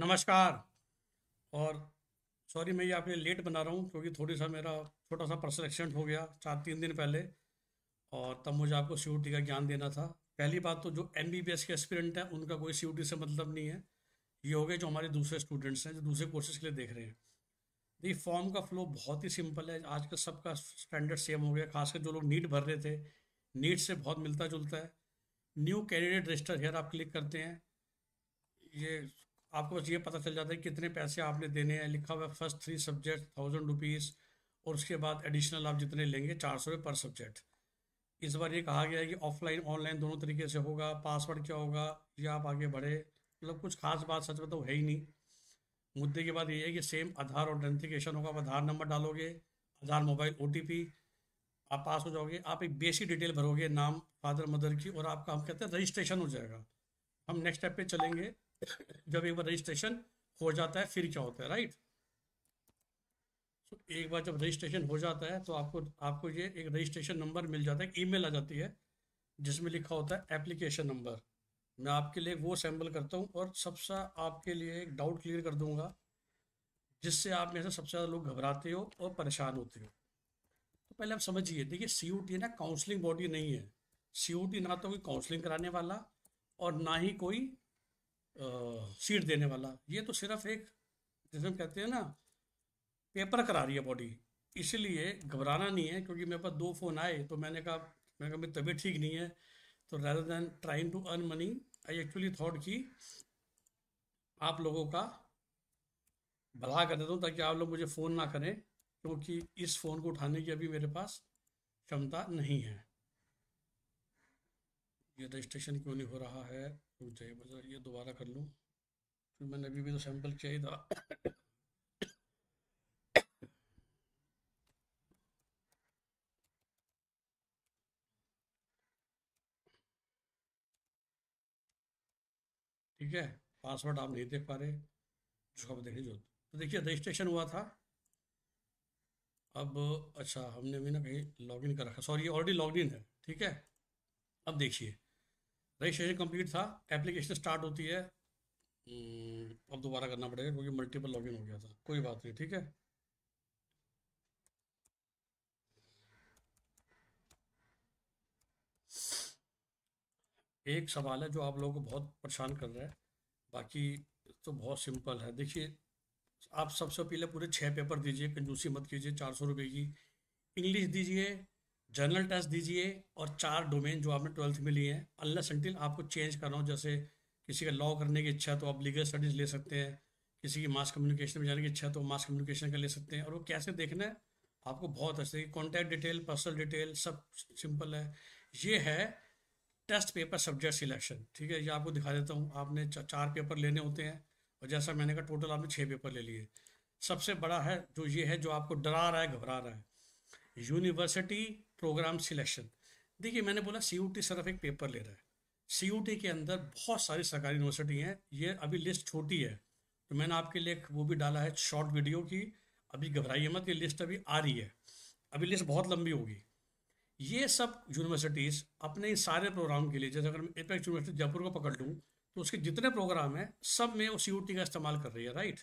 नमस्कार और सॉरी मैं ये आपके लेट बना रहा हूँ क्योंकि थोड़ी सा मेरा छोटा सा पर्सनल एक्सीडेंट हो गया चार तीन दिन पहले और तब मुझे आपको सी का ज्ञान देना था पहली बात तो जो एम के एस्पिरेंट हैं उनका कोई सी से मतलब नहीं है ये हो गए जो हमारे दूसरे स्टूडेंट्स हैं जो दूसरे कोर्सेज के लिए देख रहे हैं देखिए फॉर्म का फ्लो बहुत ही सिंपल है आजकल सबका स्टैंडर्ड सेम हो गया खासकर जो लोग नीट भर रहे थे नीट से बहुत मिलता जुलता है न्यू कैंडिडेट रजिस्टर हेयर आप क्लिक करते हैं ये आपको बस ये पता चल जाता है कितने पैसे आपने देने हैं लिखा हुआ है first three subject thousand rupees और उसके बाद एडिशनल आप जितने लेंगे चार सौ पर सब्जेक्ट इस बार ये कहा गया है कि ऑफलाइन ऑनलाइन दोनों तरीके से होगा पासवर्ड क्या होगा या आप आगे बढ़े मतलब कुछ खास बात सच में तो है ही नहीं मुद्दे की बात ये है कि सेम आधार ऑथेंटिकेशन होगा आप आधार नंबर डालोगे आधार मोबाइल ओ आप पास हो जाओगे आप एक बेसिक डिटेल भरोगे नाम फादर मदर की और आपका हम कहते हैं रजिस्ट्रेशन हो जाएगा हम नेक्स्ट स्टेप पे चलेंगे जब एक बार रजिस्ट्रेशन हो जाता है फिर क्या होता है राइट तो एक बार जब रजिस्ट्रेशन हो जाता है तो आपको आपको ये एक रजिस्ट्रेशन नंबर मिल जाता है ईमेल आ जाती है जिसमें लिखा होता है एप्लीकेशन नंबर मैं आपके लिए वो सैम्पल करता हूँ और सबसे आपके लिए एक डाउट क्लियर कर दूंगा जिससे आप में से सबसे ज़्यादा लोग घबराते हो और परेशान होते हो तो पहले आप समझिए देखिए सी टी ना काउंसलिंग बॉडी नहीं है सी टी ना तो कोई काउंसलिंग कराने वाला और ना ही कोई सीट देने वाला ये तो सिर्फ एक जिसे हम कहते हैं ना पेपर करा रही है बॉडी इसलिए घबराना नहीं है क्योंकि मेरे पास दो फ़ोन आए तो मैंने कहा मैंने कहा मेरी तबीयत ठीक नहीं है तो rather than trying to earn money I actually thought कि आप लोगों का भला कर देता हूँ ताकि आप लोग मुझे फ़ोन ना करें क्योंकि इस फ़ोन को उठाने की अभी मेरे पास क्षमता नहीं है ये रजिस्ट्रेशन क्यों नहीं हो रहा है रुक जाइए बस ये दोबारा कर लूँ फिर मैंने अभी भी तो सैंपल किया ही था ठीक है पासवर्ड आप नहीं देख पा रहे जिसको आप देखने जरूरत तो देखिए रजिस्ट्रेशन हुआ था अब अच्छा हमने भी ना कहीं लॉगिन कर रखा सॉरी ऑलरेडी लॉगिन है ठीक है अब देखिए रजिस्ट्रेशन कंप्लीट था एप्लीकेशन स्टार्ट होती है हम्म, अब दोबारा करना पड़ेगा क्योंकि मल्टीपल लॉगिन हो गया था कोई बात नहीं ठीक है एक सवाल है जो आप लोगों को बहुत परेशान कर रहा है बाकी तो बहुत सिंपल है देखिए आप सबसे पहले पूरे छः पेपर दीजिए कंजूसी मत कीजिए चार सौ रुपये की इंग्लिश दीजिए जनरल टेस्ट दीजिए और चार डोमेन जो आपने ट्वेल्थ में लिए हैं अल्लाह सेंटिल आपको चेंज कर रहा हूँ जैसे किसी का लॉ करने की इच्छा तो आप लीगल स्टडीज़ ले सकते हैं किसी की मास कम्युनिकेशन में जाने की इच्छा तो मास कम्युनिकेशन का ले सकते हैं और वो कैसे देखना है आपको बहुत अच्छे कॉन्टैक्ट डिटेल पर्सनल डिटेल सब सिंपल है ये है टेस्ट पेपर सब्जेक्ट सिलेक्शन ठीक है ये आपको दिखा देता हूँ आपने चार पेपर लेने होते हैं और जैसा मैंने कहा टोटल आपने छः पेपर ले लिए सबसे बड़ा है जो ये है जो आपको डरा रहा है घबरा रहा है यूनिवर्सिटी प्रोग्राम सिलेक्शन देखिए मैंने बोला सी सिर्फ एक पेपर ले रहा है सी के अंदर बहुत सारी सरकारी यूनिवर्सिटी हैं ये अभी लिस्ट छोटी है तो मैंने आपके लिए वो भी डाला है शॉर्ट वीडियो की अभी घबराइए मत ये लिस्ट अभी आ रही है अभी लिस्ट बहुत लंबी होगी ये सब यूनिवर्सिटीज़ अपने सारे प्रोग्राम के लिए जैसे अगर मैं एपेक्स यूनिवर्सिटी जयपुर को पकड़ लूँ तो उसके जितने प्रोग्राम हैं सब में वो सी का इस्तेमाल कर रही है राइट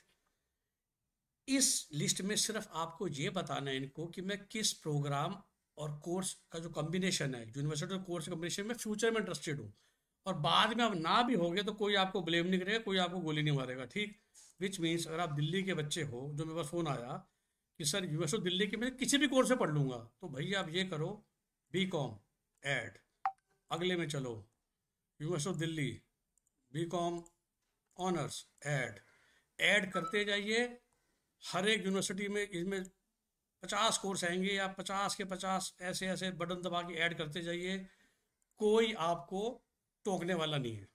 इस लिस्ट में सिर्फ आपको ये बताना है इनको कि मैं किस प्रोग्राम और कोर्स का जो कॉम्बिनेशन है यूनिवर्सिटी और कोर्स कॉम्बिनेशन में फ्यूचर में इंटरेस्टेड हूँ और बाद में आप ना भी होगे तो कोई आपको ब्लेम नहीं करेगा कोई आपको गोली नहीं मारेगा ठीक विच मीन्स अगर आप दिल्ली के बच्चे हो जो मेरे पास फ़ोन आया कि सर यूनिवर्सिटी दिल्ली के मैं किसी भी कोर्स से पढ़ लूँगा तो भैया आप ये करो बी कॉम एड अगले में चलो university of Delhi B com honours add add करते जाइए हर एक यूनिवर्सिटी में इसमें पचास कोर्स आएंगे या पचास के पचास ऐसे ऐसे बटन दबा के ऐड करते जाइए कोई आपको टोकने वाला नहीं है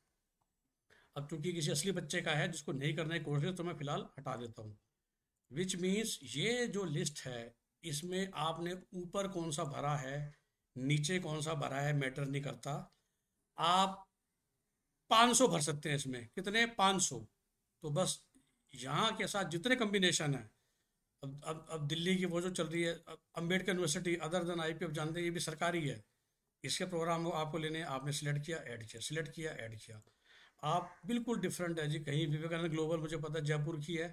अब चूंकि किसी असली बच्चे का है जिसको नहीं करना है कोर्स तो मैं फिलहाल हटा देता हूँ विच मीन्स ये जो लिस्ट है इसमें आपने ऊपर कौन सा भरा है नीचे कौन सा भरा है मैटर नहीं करता आप 500 भर सकते हैं इसमें कितने 500 तो बस यहाँ के साथ जितने कम्बिनेशन है अब अब अब दिल्ली की वो जो चल रही है Ambedkar university other than I P F जानते हैं ये भी सरकारी है इसके प्रोग्राम को आपको लेने आपने सिलेक्ट किया ऐड किया सिलेक्ट किया ऐड किया आप बिल्कुल डिफरेंट है जी कहीं विवेकानंद ग्लोबल मुझे पता जयपुर की है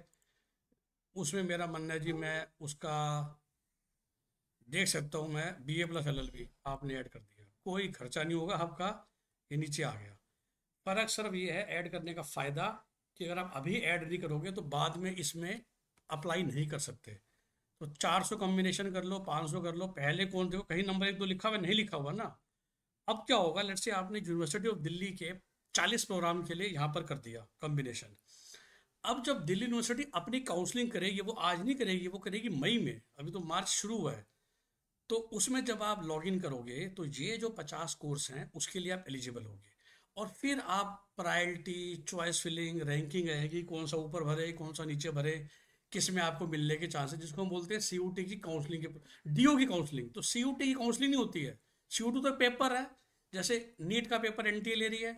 उसमें मेरा मन है जी मैं उसका देख सकता हूँ मैं B A plus L L B आपने ऐड कर दिया कोई खर्चा नहीं होगा आपका ये नीचे आ गया फर्क सिर्फ ये है ऐड करने का फ़ायदा कि अगर आप अभी ऐड नहीं करोगे तो बाद में इसमें अप्लाई नहीं कर सकते तो 400 कॉम्बिनेशन कर लो 500 कर लो पहले कौन थे कहीं नंबर एक दो लिखा हुआ नहीं लिखा हुआ ना अब क्या होगा लेट से आपने यूनिवर्सिटी ऑफ दिल्ली के 40 प्रोग्राम के लिए यहाँ पर कर दिया कॉम्बिनेशन अब जब दिल्ली यूनिवर्सिटी अपनी काउंसलिंग करेगी वो आज नहीं करेगी वो करेगी मई में अभी तो मार्च शुरू हुआ है तो उसमें जब आप लॉग इन करोगे तो ये जो पचास कोर्स हैं उसके लिए आप एलिजिबल होगे और फिर आप प्रायरिटी चॉइस फिलिंग रैंकिंग रहेगी कौन सा ऊपर भरे कौन सा नीचे भरे किस में आपको मिलने के चांसेस जिसको हम बोलते हैं सीयूटी की काउंसलिंग के डीओ की काउंसलिंग तो टी की काउंसलिंग नहीं होती है सी तो पेपर है जैसे नीट का पेपर एनटीए ले रही है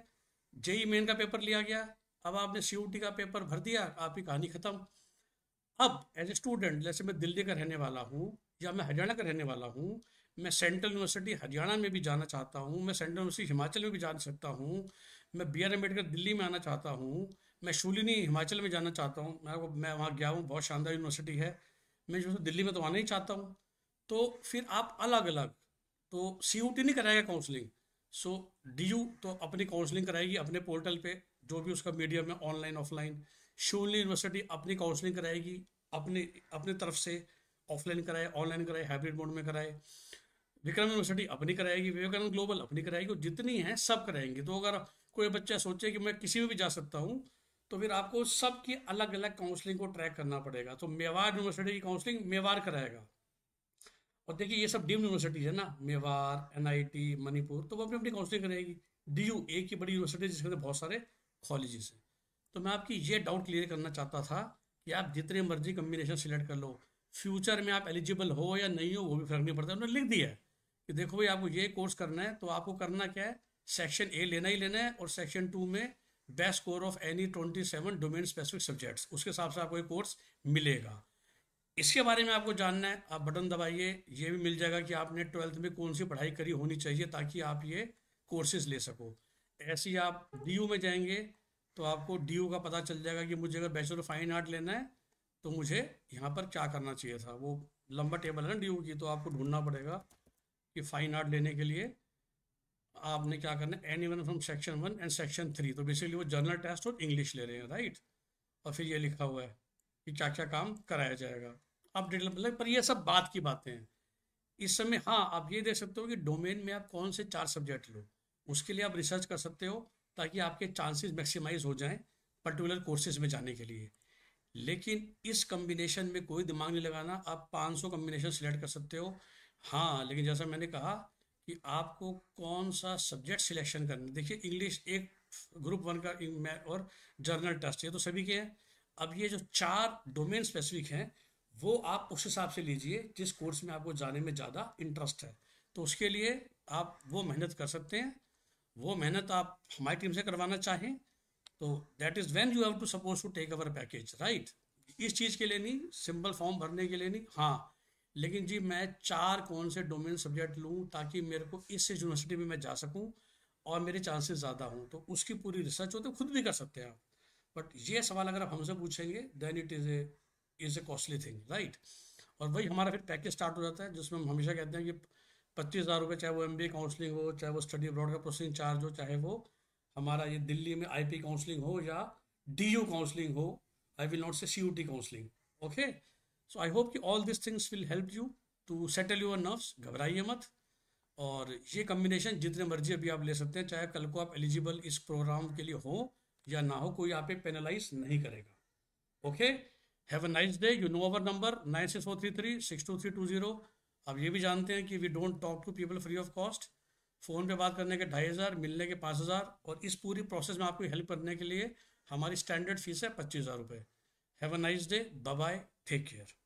जेई मेन e का पेपर लिया गया अब आपने सीयूटी का पेपर भर दिया आपकी कहानी खत्म अब एज ए स्टूडेंट जैसे मैं दिल्ली का रहने वाला हूँ या मैं हरियाणा का रहने वाला हूँ मैं सेंट्रल यूनिवर्सिटी हरियाणा में भी जाना चाहता हूँ मैं सेंट्रल यूनिवर्सिटी हिमाचल में भी जा सकता हूँ मैं बी आर अम्बेडकर दिल्ली में आना चाहता हूँ मैं शूलिनी हिमाचल में जाना चाहता हूँ मैं मैं वहाँ गया हूँ बहुत शानदार यूनिवर्सिटी है मैं जो दिल्ली में तो आना ही चाहता हूँ तो फिर आप अलग अलग तो सी यू टी नहीं कराएगा काउंसलिंग सो डी यू तो अपनी काउंसलिंग कराएगी अपने पोर्टल पे जो भी उसका मीडियम है ऑनलाइन ऑफलाइन शूलिनी यूनिवर्सिटी अपनी काउंसलिंग कराएगी अपने अपने तरफ से ऑफलाइन कराए ऑनलाइन कराए हाइब्रिड मोड में कराए विक्रम यूनिवर्सिटी अपनी कराएगी विवेकानंद ग्लोबल अपनी कराएगी और जितनी है सब कराएंगे तो अगर कोई बच्चा सोचे कि मैं किसी में भी जा सकता हूँ तो फिर आपको सबकी अलग अलग काउंसलिंग को ट्रैक करना पड़ेगा तो मेवाड़ यूनिवर्सिटी की काउंसलिंग मेवाड़ कराएगा और देखिए ये सब डीम यूनिवर्सिटीज है ना मेवाड़ एन मणिपुर तो वो अपनी अपनी काउंसलिंग करेगी डी यू एक की बड़ी यूनिवर्सिटी जिसके अंदर बहुत सारे कॉलेजेस हैं तो मैं आपकी ये डाउट क्लियर करना चाहता था कि आप जितने मर्जी कम्बिनेशन सिलेक्ट कर लो फ्यूचर में आप एलिजिबल हो या नहीं हो वो भी फर्क नहीं पड़ता उन्होंने लिख दिया है कि देखो भाई आपको ये कोर्स करना है तो आपको करना क्या है सेक्शन ए लेना ही लेना है और सेक्शन टू में best score of any twenty seven domain specific subjects उसके हिसाब से आपको ये कोर्स मिलेगा इसके बारे में आपको जानना है आप बटन दबाइए ये भी मिल जाएगा कि आपने ट्वेल्थ में कौन सी पढ़ाई करी होनी चाहिए ताकि आप ये कोर्सेज ले सको ऐसे ही आप डी में जाएंगे तो आपको डी का पता चल जाएगा कि मुझे अगर बैचलर ऑफ फाइन आर्ट लेना है तो मुझे यहाँ पर क्या करना चाहिए था वो लंबा टेबल है ना डी की तो आपको ढूंढना पड़ेगा कि फाइन आर्ट लेने के लिए आपने क्या करना है any one from section one and section three तो बेसिकली वो जनरल टेस्ट और इंग्लिश ले रहे हैं राइट और फिर ये लिखा हुआ है कि क्या क्या काम कराया जाएगा अब मतलब डिटेल पर ये सब बात की बातें हैं इस समय हाँ आप ये देख सकते हो कि डोमेन में आप कौन से चार सब्जेक्ट लो उसके लिए आप रिसर्च कर सकते हो ताकि आपके चांसेस मैक्सिमाइज हो जाएं पर्टिकुलर कोर्सेज में जाने के लिए लेकिन इस कम्बिनेशन में कोई दिमाग नहीं लगाना आप 500 कम्बिनेशन सिलेक्ट कर सकते हो हाँ लेकिन जैसा मैंने कहा कि आपको कौन सा सब्जेक्ट सिलेक्शन करना देखिए इंग्लिश एक ग्रुप वन का मैथ और जर्नल टेस्ट ये तो सभी के हैं अब ये जो चार डोमेन स्पेसिफिक हैं वो आप उस हिसाब से लीजिए जिस कोर्स में आपको जाने में ज़्यादा इंटरेस्ट है तो उसके लिए आप वो मेहनत कर सकते हैं वो मेहनत आप हमारी टीम से करवाना चाहें तो that is when you have to suppose to take our package right इस चीज़ के लिए नहीं सिंपल फॉर्म भरने के लिए नहीं हाँ लेकिन जी मैं चार कौन से डोमेन सब्जेक्ट लूँ ताकि मेरे को इस यूनिवर्सिटी में मैं जा सकूँ और मेरे चांसेस ज़्यादा हों तो उसकी पूरी रिसर्च हो तो खुद भी कर सकते हैं आप बट ये सवाल अगर आप हमसे पूछेंगे then it is a is a costly thing right और वही हमारा फिर पैकेज स्टार्ट हो जाता है जिसमें हम हमेशा कहते हैं कि पच्चीस हज़ार रुपये चाहे वो एम बी काउंसलिंग हो चाहे वो स्टडी अब्रॉड का प्रोसेसिंग चार्ज हो चाहे वो हमारा ये दिल्ली में आई पी काउंसलिंग हो या डी यू काउंसलिंग हो आई will not say C U T counselling okay so I hope कि all this things will help you to settle your nerves घबराइए मत और ये कम्बिनेशन जितने मर्जी अभी आप ले सकते हैं चाहे कल को आप एलिजिबल इस प्रोग्राम के लिए हो या ना हो कोई आप पेनालाइज पेनलाइज नहीं करेगा okay have a nice day you know our number nine six four three three six two three two zero अब ये भी जानते हैं कि we don't talk to people free of cost phone पे बात करने के ढाई हज़ार मिलने के पाँच हज़ार और इस पूरी प्रोसेस में आपको हेल्प करने के लिए हमारी स्टैंडर्ड फीस है पच्चीस हज़ार रुपये have a nice day bye take care